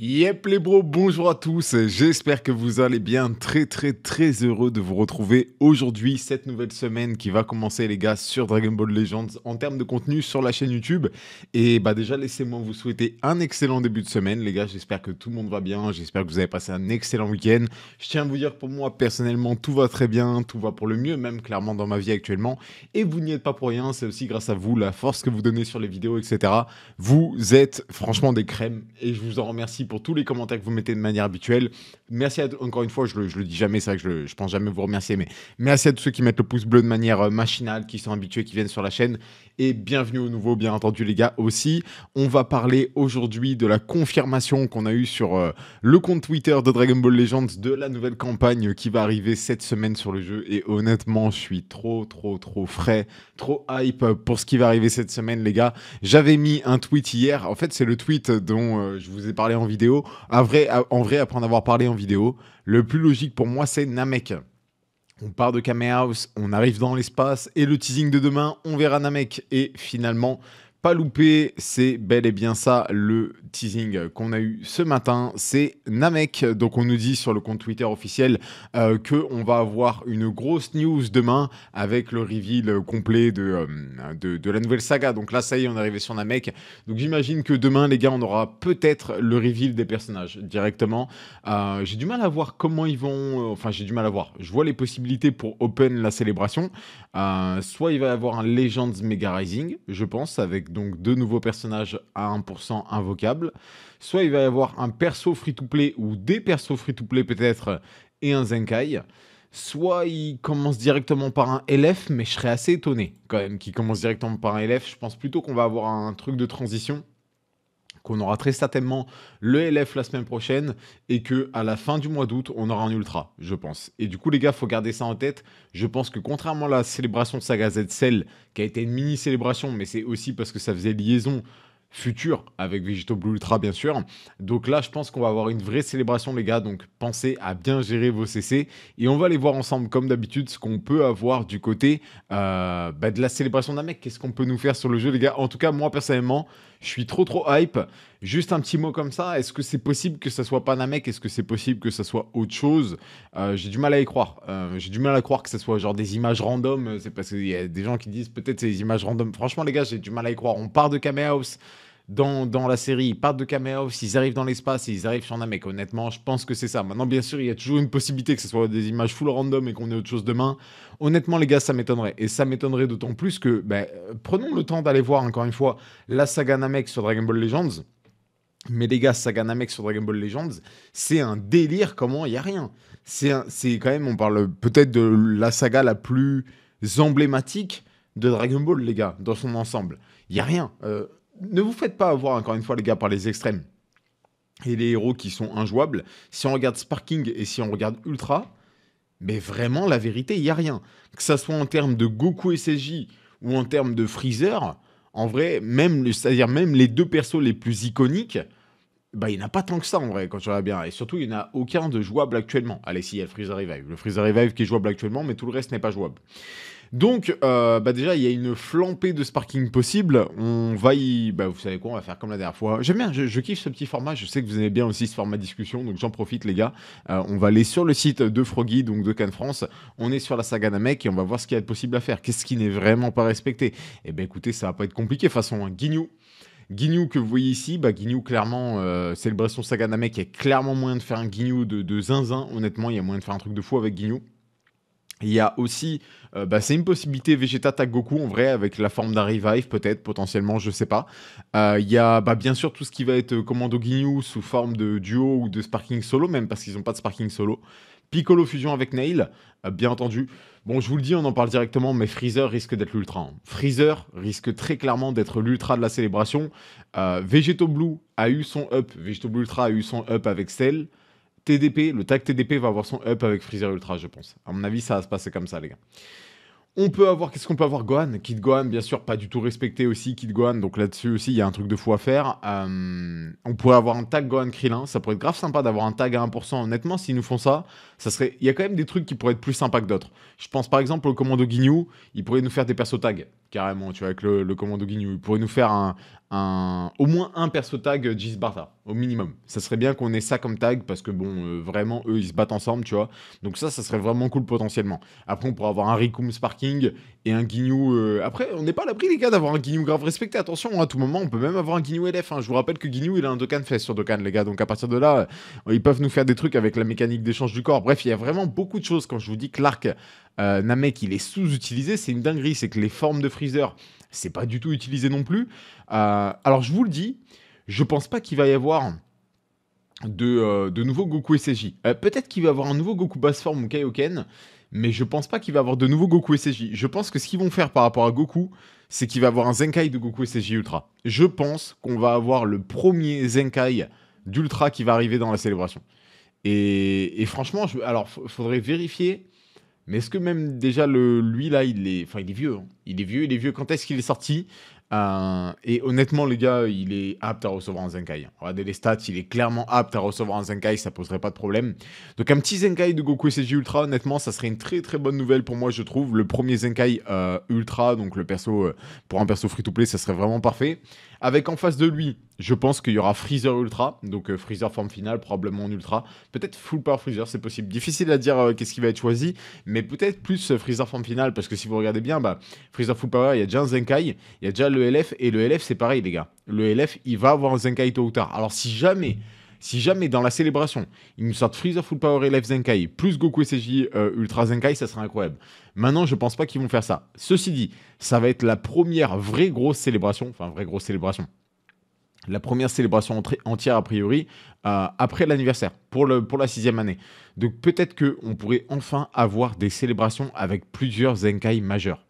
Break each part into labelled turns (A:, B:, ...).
A: Yep les bros, bonjour à tous, j'espère que vous allez bien, très très très heureux de vous retrouver aujourd'hui, cette nouvelle semaine qui va commencer les gars sur Dragon Ball Legends en termes de contenu sur la chaîne YouTube. Et bah déjà laissez-moi vous souhaiter un excellent début de semaine les gars, j'espère que tout le monde va bien, j'espère que vous avez passé un excellent week-end. Je tiens à vous dire pour moi personnellement tout va très bien, tout va pour le mieux même clairement dans ma vie actuellement. Et vous n'y êtes pas pour rien, c'est aussi grâce à vous, la force que vous donnez sur les vidéos etc. Vous êtes franchement des crèmes et je vous en remercie pour tous les commentaires que vous mettez de manière habituelle. Merci à, encore une fois, je le, dis jamais, c'est vrai que je, je pense jamais vous remercier, mais merci à tous ceux qui mettent le pouce bleu de manière euh, machinale, qui sont habitués, qui viennent sur la chaîne et bienvenue au nouveau bien entendu les gars aussi. On va parler aujourd'hui de la confirmation qu'on a eue sur euh, le compte Twitter de Dragon Ball Legends de la nouvelle campagne qui va arriver cette semaine sur le jeu et honnêtement je suis trop trop trop frais, trop hype pour ce qui va arriver cette semaine les gars. J'avais mis un tweet hier, en fait c'est le tweet dont euh, je vous ai parlé en vidéo, en vrai après en avoir parlé en vidéo, le plus logique pour moi c'est Namek. On part de House, on arrive dans l'espace et le teasing de demain, on verra Namek. Et finalement, pas louper c'est bel et bien ça le teasing qu'on a eu ce matin. C'est Namek. Donc on nous dit sur le compte Twitter officiel euh, que on va avoir une grosse news demain avec le reveal complet de, euh, de, la nouvelle saga. Donc là ça y est, on est arrivé sur Namek. Donc j'imagine que demain les gars, on aura peut-être le reveal des personnages directement. Euh, j'ai du mal à voir comment ils vont. Euh, enfin j'ai du mal à voir. Je vois les possibilités pour open la célébration. soit il va y avoir un Legends Mega Rising, je pense, avec donc deux nouveaux personnages à 1% invocables. Soit il va y avoir un perso free-to-play ou des persos free-to-play peut-être et un Zenkai. Soit il commence directement par un LF, mais je serais assez étonné quand même qu'il commence directement par un LF. Je pense plutôt qu'on va avoir un truc de transition qu'on aura très certainement le LF la semaine prochaine et que à la fin du mois d'août, on aura un ultra, je pense. Et du coup, les gars, faut garder ça en tête. Je pense que contrairement à la célébration Saga Z celle qui a été une mini célébration, mais c'est aussi parce que ça faisait liaison Futur avec Vegito Blue Ultra, bien sûr. Donc là, je pense qu'on va avoir une vraie célébration, les gars. Donc pensez à bien gérer vos CC et on va aller voir ensemble, comme d'habitude, ce qu'on peut avoir du côté euh, bah, de la célébration d'un mec. Qu'est-ce qu'on peut nous faire sur le jeu, les gars En tout cas, moi, personnellement, je suis trop, trop hype. Juste un petit mot comme ça. Est-ce que c'est possible que ça soit pas mec Est-ce que c'est possible que ça soit autre chose euh, J'ai du mal à y croire. Euh, j'ai du mal à croire que ça soit genre des images random. C'est parce qu'il y a des gens qui disent peut-être c'est des images random. Franchement, les gars, j'ai du mal à y croire. On part de Camé House dans, la série, ils partent de caméo s'ils arrivent dans l'espace, ils arrivent sur Namek. Honnêtement, je pense que c'est ça. Maintenant, bien sûr, il y a toujours une possibilité que ce soit des images full random et qu'on ait autre chose demain. Honnêtement, les gars, ça m'étonnerait. Et ça m'étonnerait d'autant plus que, ben, prenons le temps d'aller voir, encore une fois, la saga Namek sur Dragon Ball Legends. Mais les gars, Saga Namek sur Dragon Ball Legends, c'est un délire comment il n'y a rien. C'est quand même, on parle peut-être de la saga la plus emblématique de Dragon Ball, les gars, dans son ensemble. Il n'y a rien. Euh, ne vous faites pas avoir, encore une fois, les gars, par les extrêmes et les héros qui sont injouables. Si on regarde Sparking et si on regarde Ultra, mais vraiment, la vérité, il n'y a rien. Que ça soit en termes de Goku et Seiji ou en termes de Freezer, en vrai, même, c'est-à-dire même les deux persos les plus iconiques, bah, il n'y en a pas tant que ça en vrai, quand tu regardes bien. Et surtout, il n'y en a aucun de jouable actuellement. Allez, si, y a le Freezer Revive. Le Freezer Revive qui est jouable actuellement, mais tout le reste n'est pas jouable. Donc, euh, bah, déjà, il y a une flampée de sparking possible. On va y. Bah, vous savez quoi, on va faire comme la dernière fois. J'aime bien, je, kiffe ce petit format. Je sais que vous aimez bien aussi ce format discussion, donc j'en profite, les gars. Euh, on va aller sur le site de Froggy, donc de Cannes France. On est sur la saga Namek et on va voir ce qu'il y a de possible à faire. Qu'est-ce qui n'est vraiment pas respecté Eh bien, écoutez, ça va pas être compliqué. De toute façon, hein. Guignou. Guignou que vous voyez ici, bah Guignou clairement, euh, c'est le Bresson Saga Namek, il y a clairement moins de faire un Guignou de, de zinzin, honnêtement, il y a moyen de faire un truc de fou avec Guignou. Il y a aussi, euh, bah, c'est une possibilité Vegeta tag Goku en vrai avec la forme d'un revive peut-être potentiellement, je sais pas. Euh, il y a bah, bien sûr tout ce qui va être euh, Commando Ginyu sous forme de duo ou de sparking solo même parce qu'ils n'ont pas de sparking solo. Piccolo fusion avec Nail, bien entendu. Bon, je vous le dis, on en parle directement, mais Freezer risque d'être l'ultra. Hein. Freezer risque très clairement d'être l'ultra de la célébration. Vegeto Blue a eu son up, Vegeto Blue Ultra a eu son up avec Cell. TDP, le tag TDP va avoir son up avec Freezer Ultra, je pense. À mon avis, ça va se passer comme ça, les gars. On peut avoir, qu'est-ce qu'on peut avoir Gohan Kid Gohan, bien sûr, pas du tout respecté aussi, Kid Gohan, donc là-dessus aussi, il y a un truc de fou à faire. Euh, on pourrait avoir un tag Gohan Krillin, ça pourrait être grave sympa d'avoir un tag à 1%. Honnêtement, s'ils nous font ça, ça serait. Il y a quand même des trucs qui pourraient être plus sympas que d'autres. Je pense par exemple au commando Ginyu, il pourrait nous faire des persos tags carrément, tu vois, avec le, commando Guignou. Il pourrait nous faire un, au moins un perso tag Jisbarta, barta au minimum. Ça serait bien qu'on ait ça comme tag, parce que bon, euh, vraiment, eux, ils se battent ensemble, tu vois. Donc ça, ça serait vraiment cool potentiellement. Après, on pourrait avoir un Rikum Sparking et un guignou. Euh, après, on n'est pas à l'abri, les gars, d'avoir un guignou grave respecté. Attention, hein, à tout moment, on peut même avoir un guignou LF. Hein. Je vous rappelle que guignou, il a un Dokkan fait sur Dokkan, les gars. Donc à partir de là, euh, ils peuvent nous faire des trucs avec la mécanique d'échange du corps. Bref, il y a vraiment beaucoup de choses. Quand je vous dis que l'arc euh, Namek, il est sous-utilisé, c'est une dinguerie. C'est que les formes de Freezer, c'est pas du tout utilisé non plus. alors je vous le dis, je pense pas qu'il va y avoir de, de nouveau Goku SJ. Peut-être qu'il va y avoir un nouveau Goku basse forme ou Kaioken mais je pense pas qu'il va avoir de nouveau Goku SSJ. Je pense que ce qu'ils vont faire par rapport à Goku, c'est qu'il va avoir un Zenkai de Goku SSJ Ultra. Je pense qu'on va avoir le premier Zenkai d'Ultra qui va arriver dans la célébration. Et, franchement, je, alors faudrait vérifier. Mais est-ce que même déjà le, lui là, il est, enfin il est vieux. Hein. Il est vieux, il est vieux. Quand est-ce qu'il est sorti euh, et honnêtement, les gars, il est apte à recevoir un Zenkai. Regardez les stats, il est clairement apte à recevoir un Zenkai, ça poserait pas de problème. Donc un petit Zenkai de Goku SG Ultra, honnêtement, ça serait une très très bonne nouvelle pour moi, je trouve. Le premier Zenkai euh, Ultra, donc le perso, euh, pour un perso free-to-play, ça serait vraiment parfait. Avec en face de lui, je pense qu'il y aura Freezer Ultra, donc euh, Freezer forme finale, probablement Ultra. Peut-être Full Power Freezer, c'est possible. Difficile à dire euh, qu'est-ce qui va être choisi, mais peut-être plus euh, Freezer forme finale, parce que si vous regardez bien, bah, Freezer Full Power, il y a déjà un Zenkai, il y a déjà le LF, et le LF c'est pareil les gars. Le LF, il va avoir un Zenkai tôt ou tard. Alors si jamais... Si jamais dans la célébration, il nous sortent Freezer Full Power LF Zenkai, plus Goku SJ Ultra Zenkai, ça serait incroyable. Maintenant, je ne pense pas qu'ils vont faire ça. Ceci dit, ça va être la première vraie grosse célébration, enfin vraie grosse célébration. La première célébration entière, a priori, euh, après l'anniversaire, pour, le, pour la sixième année. Donc peut-être que on pourrait enfin avoir des célébrations avec plusieurs Zenkai majeurs.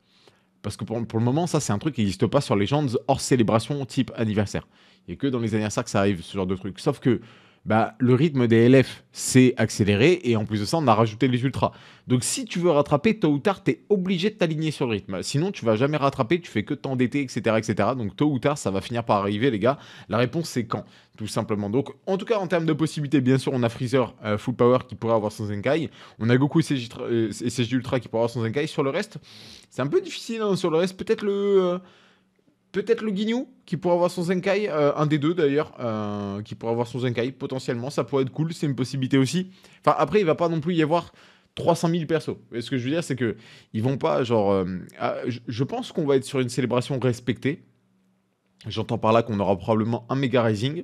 A: Parce que pour, le moment, ça, c'est un truc qui n'existe pas sur les gens hors célébration type anniversaire. et que dans les anniversaires que ça arrive, ce genre de truc. Sauf que bah, le rythme des LF s'est accéléré et en plus de ça, on a rajouté les ultras. Donc si tu veux rattraper, tôt ou tard, tu es obligé de t'aligner sur le rythme. Sinon, tu vas jamais rattraper, tu fais que t'endetter, etc., etc. Donc tôt ou tard, ça va finir par arriver, les gars. La réponse, c'est quand Tout simplement. Donc, en tout cas, en termes de possibilités, bien sûr, on a Freezer euh, Full Power qui pourrait avoir son Zenkai. On a Goku et CG, Ultra qui pourrait avoir son Zenkai. Sur le reste, c'est un peu difficile. Hein. sur le reste, peut-être le... Euh, Peut-être le Guignou qui pourrait avoir son Zenkai, euh, un des deux d'ailleurs, euh, qui pourrait avoir son Zenkai potentiellement, ça pourrait être cool, c'est une possibilité aussi. Enfin après il va pas non plus y avoir 300 000 persos. Et ce que je veux dire c'est que ils vont pas genre, euh, ah, je pense qu'on va être sur une célébration respectée. J'entends par là qu'on aura probablement un Mega rising,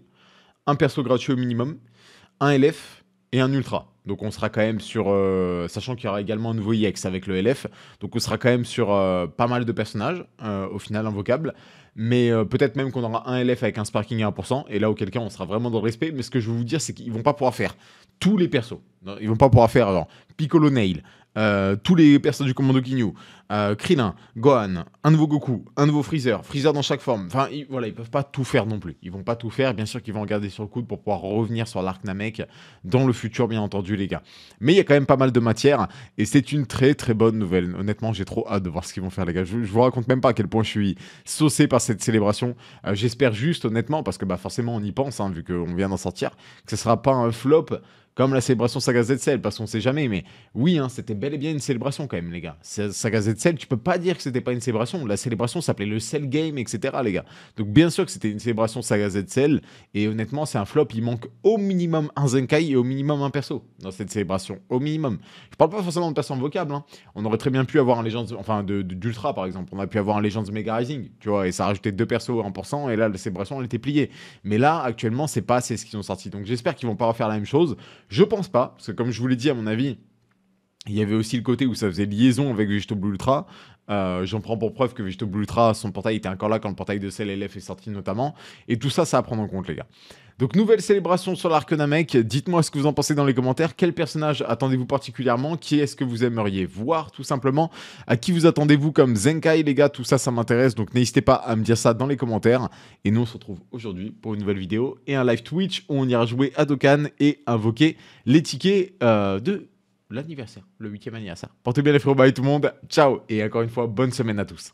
A: un perso gratuit au minimum, un LF et un ultra. Donc on sera quand même sur, euh, sachant qu'il y aura également un nouveau EX avec le LF, donc on sera quand même sur euh, pas mal de personnages, euh, au final invocables mais euh, peut-être même qu'on aura un LF avec un sparking à 1%, et là, auquel cas, on sera vraiment dans le respect. Mais ce que je veux vous dire, c'est qu'ils vont pas pouvoir faire tous les persos. Ils vont pas pouvoir faire alors Piccolo Nail, euh, tous les persos du commando Ginyu, euh, Krillin, Gohan, un nouveau Goku, un nouveau Freezer, Freezer dans chaque forme. Enfin, voilà, ils peuvent pas tout faire non plus. Ils vont pas tout faire. Bien sûr qu'ils vont regarder sur le coude pour pouvoir revenir sur l'arc Namek dans le futur, bien entendu, les gars. Mais il y a quand même pas mal de matière et c'est une très très bonne nouvelle. Honnêtement, j'ai trop hâte de voir ce qu'ils vont faire, les gars. Je, je, vous raconte même pas à quel point je suis saucé par cette célébration. Euh, j'espère juste, honnêtement, parce que bah, forcément, on y pense, hein, vu qu'on vient d'en sortir, que ce sera pas un flop comme la célébration Saga sel parce qu'on sait jamais, mais oui, hein, c'était bel et bien une célébration quand même, les gars. Saga sel tu peux pas dire que c'était pas une célébration. La célébration s'appelait le Cell Game, etc., les gars. Donc, bien sûr que c'était une célébration Saga sel et honnêtement, c'est un flop. Il manque au minimum un Zenkai et au minimum un perso dans cette célébration. Au minimum. Je parle pas forcément de perso vocable, hein. On aurait très bien pu avoir un Legends, enfin, d'Ultra, de, par exemple. On a pu avoir un Legends Mega Rising, tu vois, et ça rajoutait deux persos en 1%, et là, la célébration, elle était pliée. Mais là, actuellement, c'est pas assez ce qu'ils ont sorti. Donc, j'espère qu'ils vont pas refaire la même chose. Je pense pas, parce que comme je vous l'ai dit, à mon avis, il y avait aussi le côté où ça faisait liaison avec Vegetable Ultra. Euh, j'en prends pour preuve que Vegetable Ultra, son portail était encore là quand le portail de CLLF est sorti notamment. Et tout ça, ça à prendre en compte, les gars. Donc, nouvelle célébration sur l'arc Namek. Dites-moi ce que vous en pensez dans les commentaires. Quel personnage attendez-vous particulièrement Qui est-ce que vous aimeriez voir, tout simplement À qui vous attendez-vous comme Zenkai, les gars Tout ça, ça m'intéresse. Donc, n'hésitez pas à me dire ça dans les commentaires. Et nous, on se retrouve aujourd'hui pour une nouvelle vidéo et un live Twitch où on ira jouer à Dokkan et invoquer les tickets euh, de l'anniversaire, le huitième anniversaire. Portez bien les frérots, bye tout le monde. Ciao et encore une fois, bonne semaine à tous.